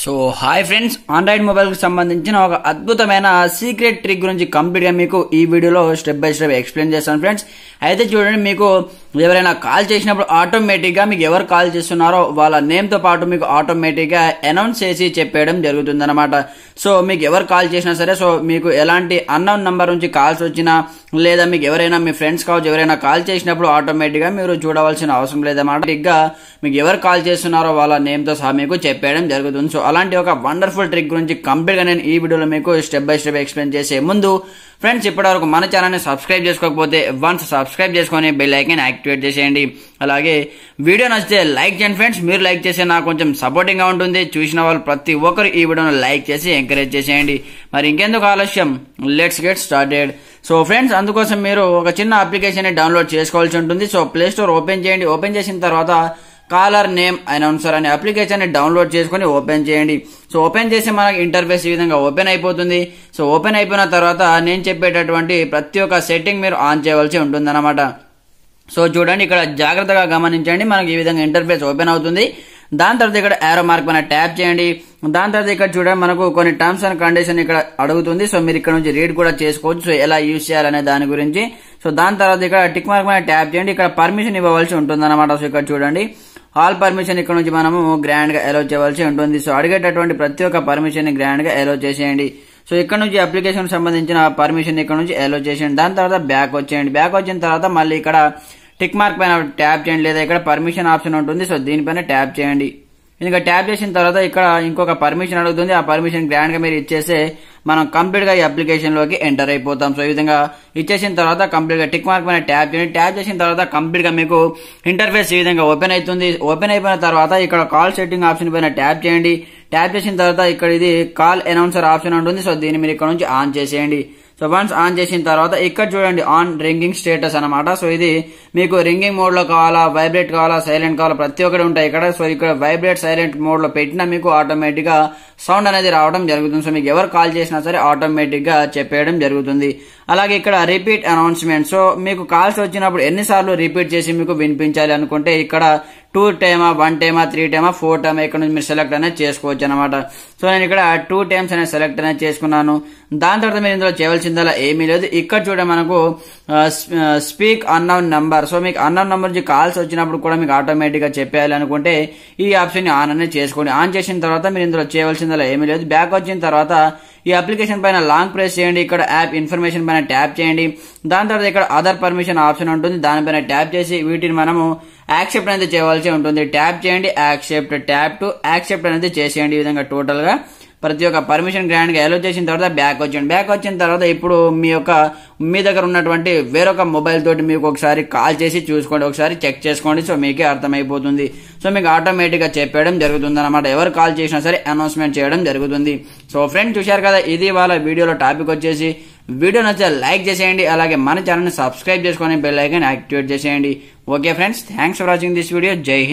so hi friends Android మొబైల్కి సంబంధించిన ఒక అద్భుతమైన సీక్రెట్ ట్రిక్ గురించి కంప్లీట్గా మీకు ఈ వీడియోలో స్టెప్ బై స్టెప్ ఎక్స్ప్లెయిన్ చేస్తాను ఫ్రెండ్స్ అయితే చూడండి మీకు ఎవరైనా కాల్ చేసినప్పుడు ఆటోమేటిక్గా మీకు ఎవరు కాల్ చేస్తున్నారో వాళ్ళ నేమ్తో పాటు మీకు ఆటోమేటిక్గా అనౌన్స్ చేసి చెప్పేయడం జరుగుతుందన్నమాట సో మీకు ఎవరు కాల్ చేసినా సరే సో మీకు ఎలాంటి అన్నౌన్ నంబర్ నుంచి కాల్స్ వచ్చినా లేదా మీకు ఎవరైనా మీ ఫ్రెండ్స్ కావచ్చు ఎవరైనా కాల్ చేసినప్పుడు ఆటోమేటిక్గా మీరు చూడవలసిన అవసరం లేదన్నమాట గా మీకు ఎవరు కాల్ చేస్తున్నారో వాళ్ళ నేమ్తో సహా మీకు చెప్పేయడం జరుగుతుంది సో అలాంటి ఒక వండర్ఫుల్ ట్రిక్ గురించి కంప్లీట్గా నేను ఈ వీడియోలో మీకు స్టెప్ బై స్టెప్ ఎక్స్ప్లెయిన్ చేసే ముందు ఫ్రెండ్స్ ఇప్పటివరకు మన ఛానల్ని సబ్స్క్రైబ్ చేసుకోకపోతే వన్స్ సబ్స్క్రైబ్ చేసుకొని బెల్ ఐకన్ యాక్టివేట్ చేసేయండి అలాగే వీడియో నచ్చితే లైక్ చేయండి ఫ్రెండ్స్ మీరు లైక్ చేస్తే నాకు కొంచెం సపోర్టింగ్గా ఉంటుంది చూసిన వాళ్ళు ప్రతి ఒక్కరు ఈ వీడియోను లైక్ చేసి ఎంకరేజ్ చేసేయండి మరి ఇంకెందుకు ఆలస్యం let's get started so friends అందుకోసం మీరు ఒక చిన్న అప్లికేషన్ని డౌన్లోడ్ చేసుకోవాల్సి ఉంటుంది సో ప్లే స్టోర్ ఓపెన్ చేయండి ఓపెన్ చేసిన తర్వాత కాలర్ నేమ్ అనౌన్సర్ అనే అప్లికేషన్ని డౌన్లోడ్ చేసుకుని ఓపెన్ చేయండి సో ఓపెన్ చేసి మనకి ఇంటర్ఫేస్ ఈ విధంగా ఓపెన్ అయిపోతుంది సో ఓపెన్ అయిపోయిన తర్వాత నేను చెప్పేటటువంటి ప్రతి ఒక్క సెట్టింగ్ మీరు ఆన్ చేయవలసి అనమాట సో చూడండి ఇక్కడ జాగ్రత్తగా గమనించండి మనకి ఈ విధంగా ఇంటర్ఫేస్ ఓపెన్ అవుతుంది దాని తర్వాత ఇక్కడ ఏరో మార్క్ పైన ట్యాప్ చేయండి దాని తర్వాత ఇక్కడ చూడండి మనకు కొన్ని టర్మ్స్ అండ్ కండిషన్ ఇక్కడ అడుగుతుంది సో మీరు ఇక్కడ నుంచి రీడ్ కూడా చేసుకోవచ్చు సో ఎలా యూజ్ చేయాలనే దాని గురించి సో దాని తర్వాత ఇక్కడ టిక్ మార్క్ పైన ట్యాప్ చేయండి ఇక్కడ పర్మిషన్ ఇవ్వవలసి ఉంటుంది అనమాట సో ఇక్కడ చూడండి ఆల్ పర్మిషన్ ఇక్కడ నుంచి మనము గ్రాండ్ గా అలో చేయవలసి ఉంటుంది సో అడిగేటటువంటి ప్రతి ఒక్క పర్మిషన్ ని గ్రాండ్ గా అలో చేసేయండి సో ఇక్కడ నుంచి అప్లికేషన్ సంబంధించిన పర్మిషన్ ఇక్కడ నుంచి అలో చేసేయండి దాని తర్వాత బ్యాక్ వచ్చేయండి బ్యాక్ వచ్చిన తర్వాత మళ్ళీ ఇక్కడ టిక్ మార్క్ పైన ట్యాప్ చేయండి లేదా ఇక్కడ పర్మిషన్ ఆప్షన్ ఉంటుంది సో దీనిపైన ట్యాప్ చేయండి ఇంకా ట్యాప్ చేసిన తర్వాత ఇక్కడ ఇంకొక పర్మిషన్ అడుగుతుంది ఆ పర్మిషన్ గ్రాండ్ గా మీరు ఇచ్చేస్తే మనం కంప్లీట్ గా ఈ అప్లికేషన్ లోకి ఎంటర్ అయిపోతాం సో ఈ విధంగా ఇచ్చేసిన తర్వాత కంప్లీట్ గా టిక్ మార్క్ పైన ట్యాప్ చేయండి ట్యాప్ చేసిన తర్వాత కంప్లీట్ గా మీకు ఇంటర్ఫేస్ ఈ విధంగా ఓపెన్ అవుతుంది ఓపెన్ అయిపోయిన తర్వాత ఇక్కడ కాల్ సెట్టింగ్ ఆప్షన్ పైన ట్యాప్ చేయండి ట్యాప్ చేసిన తర్వాత ఇక్కడ ఇది కాల్ అనౌన్సర్ ఆప్షన్ ఉంటుంది సో దీన్ని మీరు ఇక్కడ నుంచి ఆన్ చేసేయండి సో వన్స్ ఆన్ చేసిన తర్వాత ఇక్కడ చూడండి ఆన్ రింగింగ్ స్టేటస్ అనమాట సో ఇది మీకు రింగింగ్ మోడ్ లో కావాలా వైబ్రేట్ కావాలా సైలెంట్ కావాలా ప్రతి ఒక్కటి ఉంటాయి ఇక్కడ సో ఇక్కడ వైబ్రేట్ సైలెంట్ మోడ్ లో పెట్టినా మీకు ఆటోమేటిక్ గా సౌండ్ అనేది రావడం జరుగుతుంది సో మీకు ఎవరు కాల్ చేసినా సరే ఆటోమేటిక్గా చెప్పేయడం జరుగుతుంది అలాగే ఇక్కడ రిపీట్ అనౌన్స్మెంట్ సో మీకు కాల్స్ వచ్చినప్పుడు ఎన్నిసార్లు రిపీట్ చేసి మీకు వినిపించాలి అనుకుంటే ఇక్కడ టూ టైమా వన్ టైమా త్రీ టైమా ఫోర్ టైమా ఇక్కడ నుంచి మీరు సెలెక్ట్ అనేది చేసుకోవచ్చు అనమాట సో నేను ఇక్కడ టూ టైమ్స్ అనేది సెలెక్ట్ అనేది చేసుకున్నాను దాని తర్వాత మీరు ఇందులో చేయవలసిందలా ఏమీ లేదు ఇక్కడ చూడ మనకు స్పీక్ అన్నౌన్ నంబర్ సో మీకు అన్నౌన్ నంబర్ నుంచి కాల్స్ వచ్చినప్పుడు కూడా మీకు ఆటోమేటిక్గా చెప్పేయాలి అనుకుంటే ఈ ఆప్షన్ ఆన్ అనేది చేసుకోండి ఆన్ చేసిన తర్వాత మీరు ఇందులో చేయవలసిన వచ్చిందో ఏమీ లేదు బ్యాక్ వచ్చిన తర్వాత ఈ అప్లికేషన్ పైన లాంగ్ ప్రెస్ చేయండి ఇక్కడ యాప్ ఇన్ఫర్మేషన్ పైన ట్యాప్ చేయండి దాని తర్వాత ఇక్కడ అదర్ పర్మిషన్ ఆప్షన్ ఉంటుంది దానిపైన ట్యాప్ చేసి వీటిని మనము యాక్సెప్ట్ అనేది చేయవలసి ఉంటుంది ట్యాప్ చేయండి యాక్సెప్ట్ ట్యాప్ టు యాక్సెప్ట్ అనేది చేసేయండి ఈ విధంగా టోటల్ గా ప్రతి ఒక్క పర్మిషన్ గ్రాండ్గా అలో చేసిన తర్వాత బ్యాక్ వచ్చింది బ్యాక్ వచ్చిన తర్వాత ఇప్పుడు మీ యొక్క మీ దగ్గర ఉన్నటువంటి వేరొక మొబైల్ తోటి మీకు ఒకసారి కాల్ చేసి చూసుకోండి ఒకసారి చెక్ చేసుకోండి సో మీకే అర్థమైపోతుంది సో మీకు ఆటోమేటిక్ గా చెప్పేయడం జరుగుతుంది అనమాట ఎవరు కాల్ చేసినా సరే అనౌన్స్మెంట్ చేయడం జరుగుతుంది సో ఫ్రెండ్ చూశారు కదా ఇది వాళ్ళ వీడియోలో టాపిక్ వచ్చేసి వీడియో నచ్చే లైక్ చేసేయండి అలాగే మన ఛానల్ని సబ్స్క్రైబ్ చేసుకొని బెల్ ఐకన్ యాక్టివేట్ చేసేయండి okay friends thanks for watching this video జై హింద్